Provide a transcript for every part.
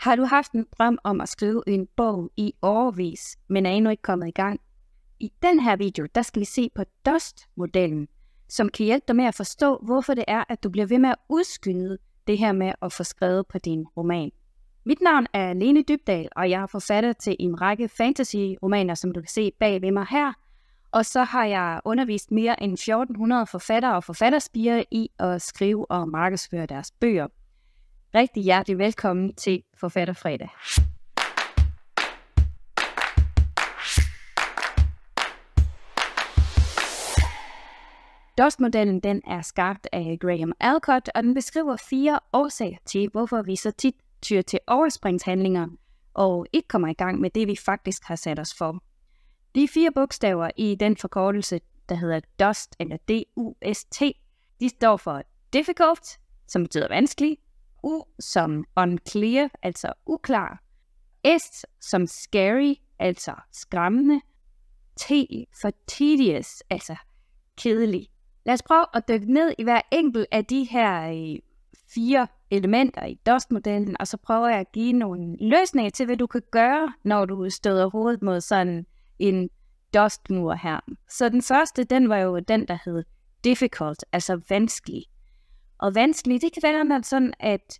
Har du haft en drøm om at skrive en bog i årvis, men er endnu ikke kommet i gang? I den her video, der skal vi se på Dust-modellen, som kan hjælpe dig med at forstå, hvorfor det er, at du bliver ved med at udskyde det her med at få skrevet på din roman. Mit navn er Lene Dybdal, og jeg er forfatter til en række fantasy-romaner, som du kan se bag ved mig her. Og så har jeg undervist mere end 1400 forfattere og forfatterspiger i at skrive og markedsføre deres bøger rigtig hjertelig velkommen til Forfatterfredag. DOS-modellen den er skabt af Graham Alcott, og den beskriver fire årsager til, hvorfor vi så tit tyr til overspringshandlinger og ikke kommer i gang med det, vi faktisk har sat os for. De fire bogstaver i den forkortelse, der hedder DOST eller D-U-S-T, de står for Difficult, som betyder vanskelig, U som unclear, altså uklar. S som scary, altså skræmmende. T for tedious, altså kedelig. Lad os prøve at dykke ned i hver enkelt af de her øh, fire elementer i DOST-modellen, og så prøver jeg at give nogle løsninger til, hvad du kan gøre, når du støder hovedet mod sådan en DOST-mur her. Så den første, den var jo den, der hed difficult, altså vanskelig og vanskelige, det kan være man sådan, at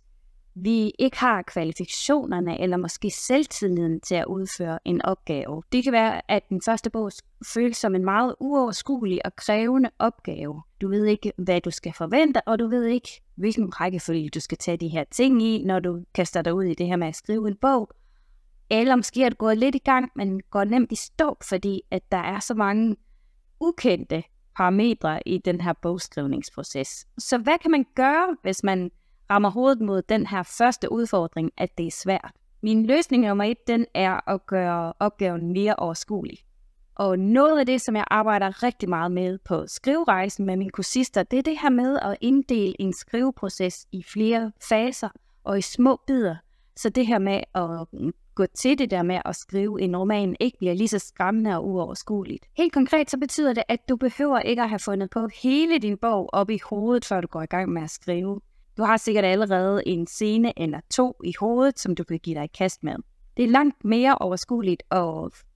vi ikke har kvalifikationerne eller måske selvtilliden til at udføre en opgave. Det kan være, at den første bog føles som en meget uoverskuelig og krævende opgave. Du ved ikke, hvad du skal forvente, og du ved ikke, hvilken rækkefølge du skal tage de her ting i, når du kaster dig ud i det her med at skrive en bog. Eller måske er du gået lidt i gang, men går nemt i stå, fordi at der er så mange ukendte parametre i den her bogskrivningsproces. Så hvad kan man gøre, hvis man rammer hovedet mod den her første udfordring, at det er svært? Min løsning nummer et, den er at gøre opgaven mere overskuelig. Og noget af det, som jeg arbejder rigtig meget med på skriverejsen med mine kursister, det er det her med at inddele en skriveproces i flere faser og i små bidder. Så det her med at gå til det der med at skrive en roman ikke bliver lige så skræmmende og uoverskueligt. Helt konkret så betyder det, at du behøver ikke at have fundet på hele din bog op i hovedet, før du går i gang med at skrive. Du har sikkert allerede en scene eller to i hovedet, som du kan give dig et kast med. Det er langt mere overskueligt at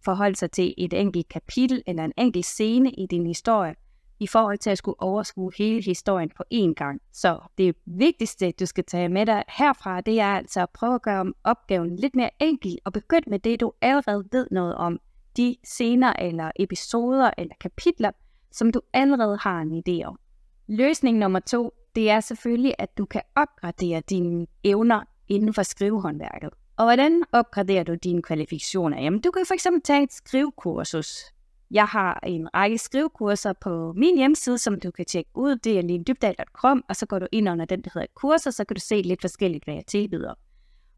forholde sig til et enkelt kapitel eller en enkelt scene i din historie, i forhold til at skulle overskue hele historien på én gang. Så det vigtigste, du skal tage med dig herfra, det er altså at prøve at gøre opgaven lidt mere enkel og begynd med det, du allerede ved noget om. De scener eller episoder eller kapitler, som du allerede har en idé om. Løsning nummer to, det er selvfølgelig, at du kan opgradere dine evner inden for skrivehåndværket. Og hvordan opgraderer du dine kvalifikationer? Jamen, du kan fx tage et skrivekursus, jeg har en række skrivekurser på min hjemmeside, som du kan tjekke ud. Det er linedybdal.com, og så går du ind under den, der hedder kurser, så kan du se lidt forskelligt, hvad jeg tilbyder.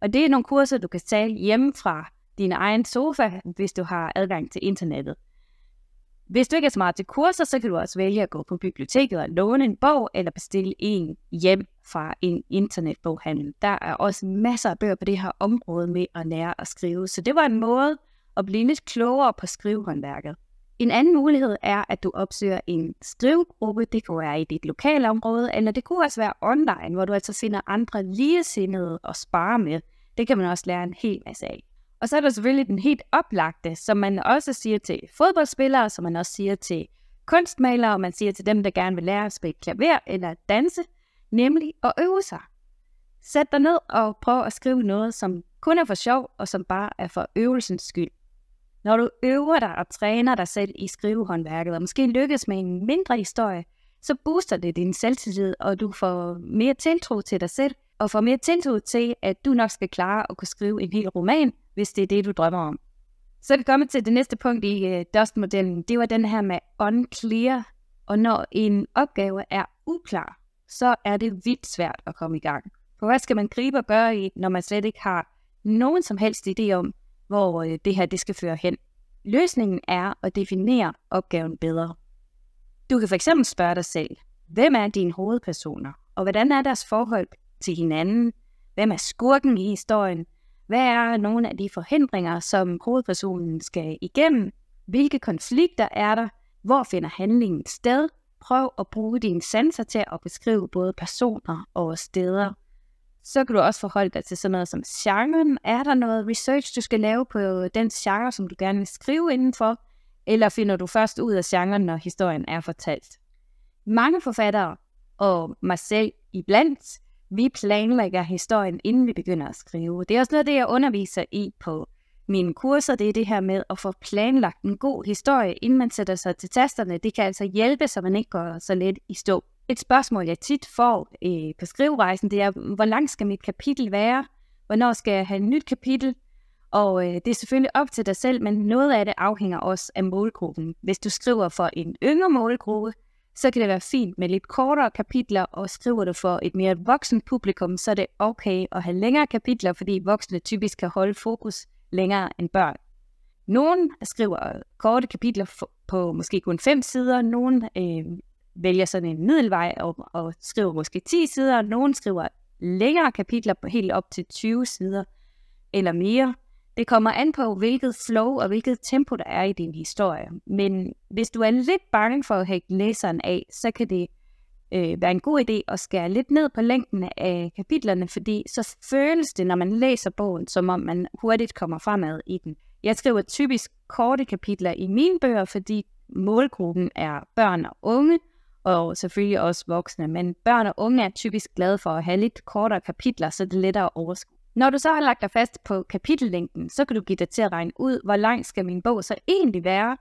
Og det er nogle kurser, du kan tage hjemme fra din egen sofa, hvis du har adgang til internettet. Hvis du ikke er smart til kurser, så kan du også vælge at gå på biblioteket og låne en bog, eller bestille en hjem fra en internetboghandel. Der er også masser af bøger på det her område med at lære at skrive, så det var en måde at blive lidt klogere på skrivehåndværket. En anden mulighed er, at du opsøger en skrivegruppe. Det kunne være i dit lokale område, eller det kunne også være online, hvor du altså finder andre ligesindede og spare med. Det kan man også lære en hel masse af. Og så er der selvfølgelig den helt oplagte, som man også siger til fodboldspillere, som man også siger til kunstmalere, og man siger til dem, der gerne vil lære at spille klaver eller danse, nemlig at øve sig. Sæt dig ned og prøv at skrive noget, som kun er for sjov, og som bare er for øvelsens skyld. Når du øver dig og træner dig selv i skrivehåndværket, og måske lykkes med en mindre historie, så booster det din selvtillid, og du får mere tiltro til dig selv, og får mere tiltro til, at du nok skal klare at kunne skrive en hel roman, hvis det er det, du drømmer om. Så er vi kommet til det næste punkt i øh, Dust-modellen. Det var den her med unclear. Og når en opgave er uklar, så er det vildt svært at komme i gang. For hvad skal man gribe og gøre i, når man slet ikke har nogen som helst idé om, hvor øh, det her det skal føre hen? Løsningen er at definere opgaven bedre. Du kan fx spørge dig selv, hvem er dine hovedpersoner, og hvordan er deres forhold til hinanden? Hvem er skurken i historien? Hvad er nogle af de forhindringer, som hovedpersonen skal igennem? Hvilke konflikter er der? Hvor finder handlingen sted? Prøv at bruge dine sanser til at beskrive både personer og steder så kan du også forholde dig til sådan noget som genren. Er der noget research, du skal lave på den genre, som du gerne vil skrive indenfor? Eller finder du først ud af genren, når historien er fortalt? Mange forfattere, og mig selv iblandt, vi planlægger historien, inden vi begynder at skrive. Det er også noget det, jeg underviser i på mine kurser, det er det her med at få planlagt en god historie, inden man sætter sig til tasterne. Det kan altså hjælpe, så man ikke går så let i stå. Et spørgsmål, jeg tit får øh, på skriverejsen, det er, hvor langt skal mit kapitel være? Hvornår skal jeg have et nyt kapitel? Og øh, det er selvfølgelig op til dig selv, men noget af det afhænger også af målgruppen. Hvis du skriver for en yngre målgruppe, så kan det være fint med lidt kortere kapitler, og skriver du for et mere voksent publikum, så er det okay at have længere kapitler, fordi voksne typisk kan holde fokus længere end børn. Nogle skriver korte kapitler på måske kun fem sider, nogle øh, vælger sådan en middelvej og, og skriver måske 10 sider, og nogen skriver længere kapitler på helt op til 20 sider eller mere. Det kommer an på, hvilket flow og hvilket tempo der er i din historie. Men hvis du er lidt bange for at hække læseren af, så kan det øh, være en god idé at skære lidt ned på længden af kapitlerne, fordi så føles det, når man læser bogen, som om man hurtigt kommer fremad i den. Jeg skriver typisk korte kapitler i mine bøger, fordi målgruppen er børn og unge, og selvfølgelig også voksne. Men børn og unge er typisk glade for at have lidt kortere kapitler, så det er lettere at overskue. Når du så har lagt dig fast på kapitellængden, så kan du give dig til at regne ud, hvor lang skal min bog så egentlig være.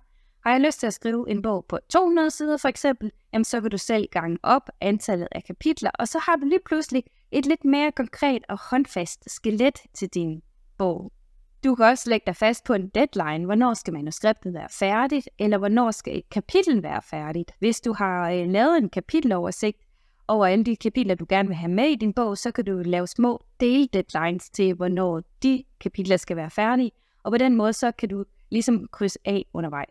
Har jeg lyst til at skrive en bog på 200 sider for eksempel, jamen så kan du selv gange op antallet af kapitler, og så har du lige pludselig et lidt mere konkret og håndfast skelet til din bog. Du kan også lægge dig fast på en deadline. Hvornår skal manuskriptet være færdigt, eller hvornår skal et kapitel være færdigt? Hvis du har øh, lavet en kapiteloversigt over alle de kapitler, du gerne vil have med i din bog, så kan du lave små del-deadlines til, hvornår de kapitler skal være færdige, og på den måde så kan du ligesom krydse af undervejs.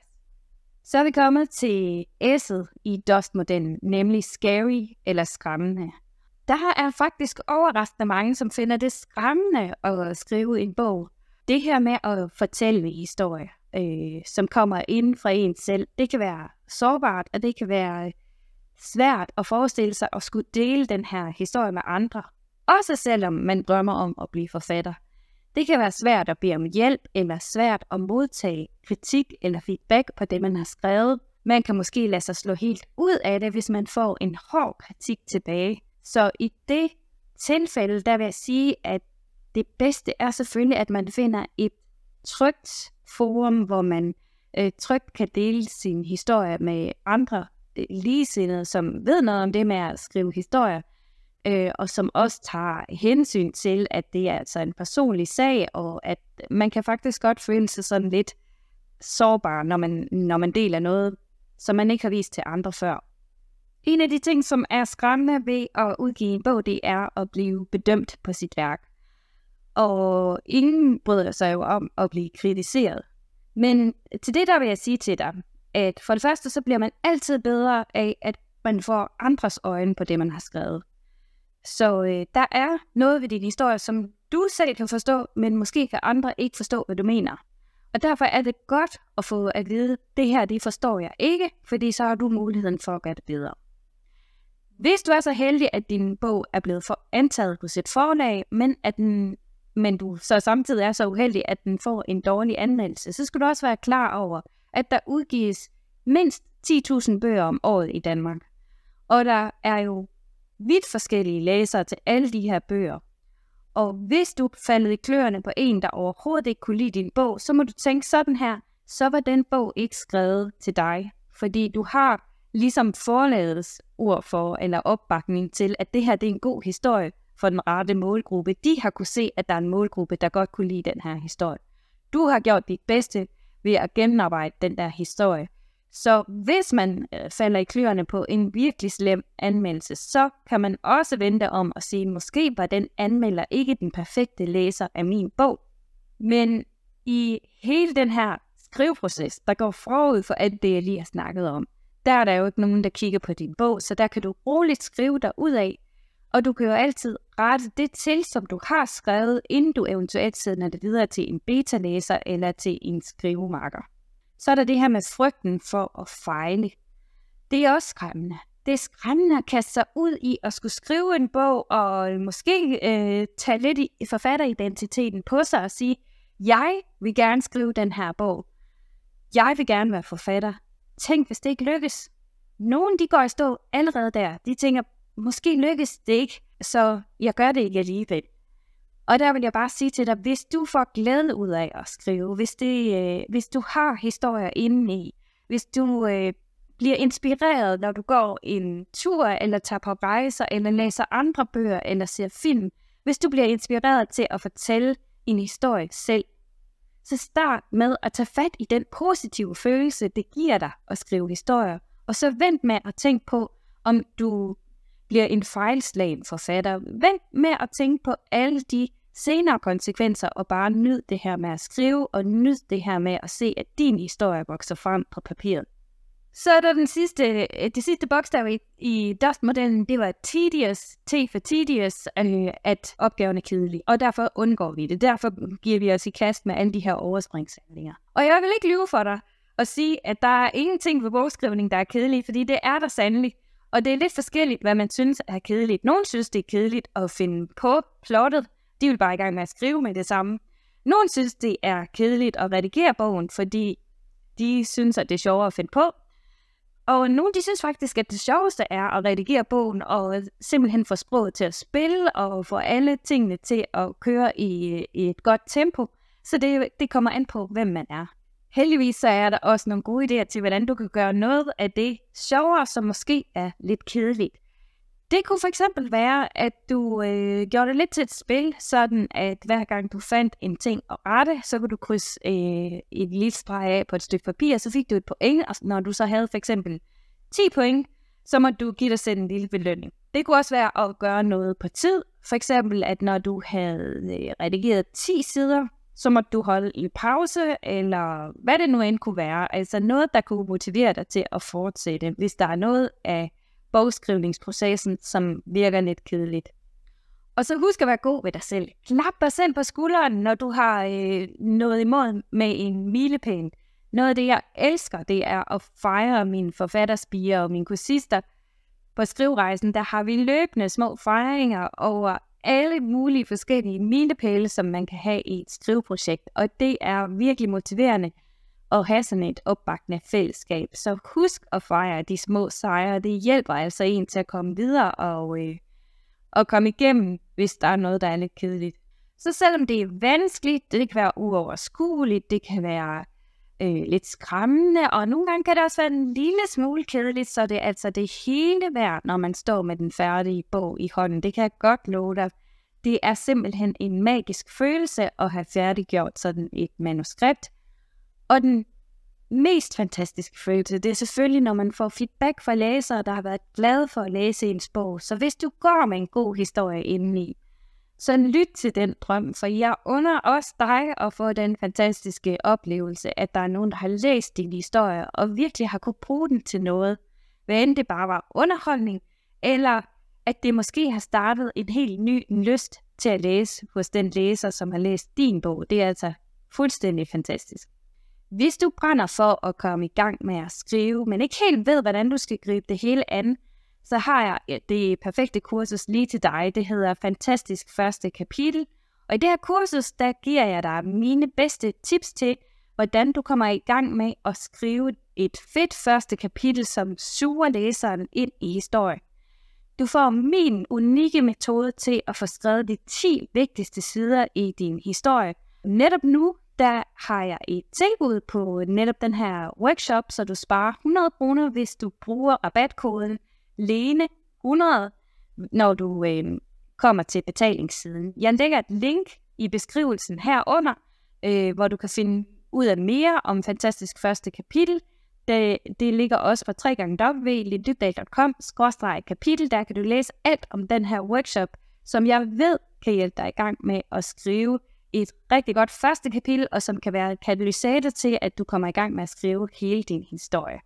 Så er vi kommet til S'et i Dust-modellen, nemlig scary eller skræmmende. Der er faktisk overraskende mange, som finder det skræmmende at skrive en bog det her med at fortælle en historie, øh, som kommer ind fra en selv, det kan være sårbart, og det kan være svært at forestille sig at skulle dele den her historie med andre. Også selvom man drømmer om at blive forfatter. Det kan være svært at bede om hjælp, eller svært at modtage kritik eller feedback på det, man har skrevet. Man kan måske lade sig slå helt ud af det, hvis man får en hård kritik tilbage. Så i det tilfælde, der vil jeg sige, at det bedste er selvfølgelig, at man finder et trygt forum, hvor man øh, trygt kan dele sin historie med andre øh, ligesindede, som ved noget om det med at skrive historier, øh, og som også tager hensyn til, at det er altså en personlig sag, og at man kan faktisk godt føle sig sådan lidt sårbar, når man, når man deler noget, som man ikke har vist til andre før. En af de ting, som er skræmmende ved at udgive en bog, det er at blive bedømt på sit værk. Og ingen bryder sig jo om at blive kritiseret. Men til det der vil jeg sige til dig, at for det første så bliver man altid bedre af, at man får andres øjne på det, man har skrevet. Så øh, der er noget ved din historie, som du selv kan forstå, men måske kan andre ikke forstå, hvad du mener. Og derfor er det godt at få at vide, det her det forstår jeg ikke, fordi så har du muligheden for at gøre det bedre. Hvis du er så heldig, at din bog er blevet for antaget hos et forlag, men at den men du så samtidig er så uheldig, at den får en dårlig anmeldelse, så skal du også være klar over, at der udgives mindst 10.000 bøger om året i Danmark. Og der er jo vidt forskellige læsere til alle de her bøger. Og hvis du faldet i kløerne på en, der overhovedet ikke kunne lide din bog, så må du tænke sådan her, så var den bog ikke skrevet til dig. Fordi du har ligesom forlagets ord for, eller opbakning til, at det her det er en god historie, for den rette målgruppe. De har kunne se, at der er en målgruppe, der godt kunne lide den her historie. Du har gjort dit bedste ved at gennemarbejde den der historie. Så hvis man øh, falder i kløerne på en virkelig slem anmeldelse, så kan man også vente om at sige, måske var den anmelder ikke den perfekte læser af min bog. Men i hele den her skriveproces, der går forud for alt det, jeg lige har snakket om, der er der jo ikke nogen, der kigger på din bog, så der kan du roligt skrive dig ud af, og du kan jo altid rette det til, som du har skrevet, inden du eventuelt sender det videre til en beta-læser eller til en skrivemarker. Så er der det her med frygten for at fejle. Det er også skræmmende. Det er skræmmende at kaste sig ud i at skulle skrive en bog og øh, måske øh, tage lidt i forfatteridentiteten på sig og sige, jeg vil gerne skrive den her bog. Jeg vil gerne være forfatter. Tænk, hvis det ikke lykkes. Nogen de går i stå allerede der. De tænker, måske lykkes det ikke, så jeg gør det ikke alligevel. Og der vil jeg bare sige til dig, hvis du får glæde ud af at skrive, hvis, det, øh, hvis du har historier indeni, hvis du øh, bliver inspireret, når du går en tur, eller tager på rejser, eller læser andre bøger, eller ser film, hvis du bliver inspireret til at fortælle en historie selv, så start med at tage fat i den positive følelse, det giver dig at skrive historier, og så vent med at tænke på, om du bliver en fejlslagen forfatter. Vent med at tænke på alle de senere konsekvenser, og bare nyd det her med at skrive, og nyd det her med at se, at din historie vokser frem på papiret. Så er der den sidste, øh, det sidste bogstav i, i modellen det var tedious, T for tedious, øh, at opgaven er kedelig. Og derfor undgår vi det. Derfor giver vi os i kast med alle de her overspringshandlinger. Og jeg vil ikke lyve for dig og sige, at der er ingenting ved bogskrivning, der er kedelig, fordi det er der sandelig. Og det er lidt forskelligt, hvad man synes er kedeligt. Nogle synes, det er kedeligt at finde på plottet. De vil bare i gang med at skrive med det samme. Nogle synes, det er kedeligt at redigere bogen, fordi de synes, at det er sjovere at finde på. Og nogle de synes faktisk, at det sjoveste er at redigere bogen og simpelthen få sproget til at spille og få alle tingene til at køre i, i et godt tempo. Så det, det kommer an på, hvem man er. Heldigvis så er der også nogle gode idéer til, hvordan du kan gøre noget af det sjovere, som måske er lidt kedeligt. Det kunne for eksempel være, at du øh, gjorde det lidt til et spil, sådan at hver gang du fandt en ting at rette, så kunne du krydse øh, et lille streg af på et stykke papir, og så fik du et point, og når du så havde for eksempel 10 point, så må du give dig selv en lille belønning. Det kunne også være at gøre noget på tid, for eksempel at når du havde øh, redigeret 10 sider, så må du holde en pause, eller hvad det nu end kunne være. Altså noget, der kunne motivere dig til at fortsætte, hvis der er noget af bogskrivningsprocessen, som virker lidt kedeligt. Og så husk at være god ved dig selv. Klap dig selv på skulderen, når du har øh, noget imod med en milepæl. Noget af det, jeg elsker, det er at fejre mine forfatterspiger og mine kursister. På skrivrejsen, der har vi løbende små fejringer over alle mulige forskellige milepæle, som man kan have i et skriveprojekt, og det er virkelig motiverende at have sådan et opbakende fællesskab. Så husk at fejre de små sejre, det hjælper altså en til at komme videre og, øh, og komme igennem, hvis der er noget, der er lidt kedeligt. Så selvom det er vanskeligt, det kan være uoverskueligt, det kan være øh, lidt skræmmende, og nogle gange kan det også være en lille smule kedeligt, så det er altså det hele værd, når man står med den færdige bog i hånden. Det kan jeg godt love dig. Det er simpelthen en magisk følelse at have færdiggjort sådan et manuskript. Og den mest fantastiske følelse, det er selvfølgelig, når man får feedback fra læsere, der har været glade for at læse ens bog. Så hvis du går med en god historie indeni, så lyt til den drøm, for jeg under også dig at få den fantastiske oplevelse, at der er nogen, der har læst din historie og virkelig har kunne bruge den til noget. Hvad end det bare var underholdning, eller at det måske har startet en helt ny lyst til at læse hos den læser, som har læst din bog. Det er altså fuldstændig fantastisk. Hvis du brænder for at komme i gang med at skrive, men ikke helt ved, hvordan du skal gribe det hele an, så har jeg det perfekte kursus lige til dig. Det hedder Fantastisk Første Kapitel. Og i det her kursus, der giver jeg dig mine bedste tips til, hvordan du kommer i gang med at skrive et fedt første kapitel, som suger læseren ind i historien. Du får min unikke metode til at få skrevet de 10 vigtigste sider i din historie. Netop nu, der har jeg et tilbud på netop den her workshop, så du sparer 100 kroner, hvis du bruger rabatkoden Lene 100, når du øh, kommer til betalingssiden. Jeg lægger et link i beskrivelsen herunder, øh, hvor du kan finde ud af mere om fantastisk første kapitel. Det, det ligger også på www.lindybdal.com-kapitel. Der kan du læse alt om den her workshop, som jeg ved kan hjælpe dig i gang med at skrive et rigtig godt første kapitel, og som kan være katalysator til, at du kommer i gang med at skrive hele din historie.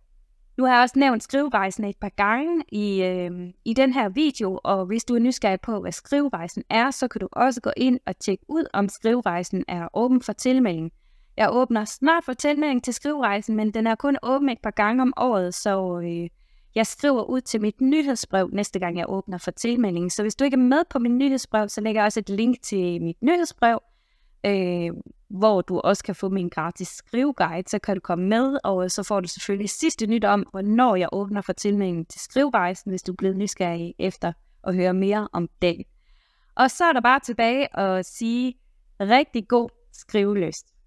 Nu har jeg også nævnt skriverejsen et par gange i, øh, i den her video, og hvis du er nysgerrig på, hvad skriverejsen er, så kan du også gå ind og tjekke ud, om skriverejsen er åben for tilmelding. Jeg åbner snart for tilmelding til skriverejsen, men den er kun åben et par gange om året, så øh, jeg skriver ud til mit nyhedsbrev næste gang, jeg åbner for tilmeldingen. Så hvis du ikke er med på mit nyhedsbrev, så lægger jeg også et link til mit nyhedsbrev, øh, hvor du også kan få min gratis skriveguide, så kan du komme med, og så får du selvfølgelig sidste nyt om, hvornår jeg åbner for tilmeldingen til skriveguiden, hvis du er blevet nysgerrig efter at høre mere om den. Og så er der bare tilbage at sige rigtig god skriveløst.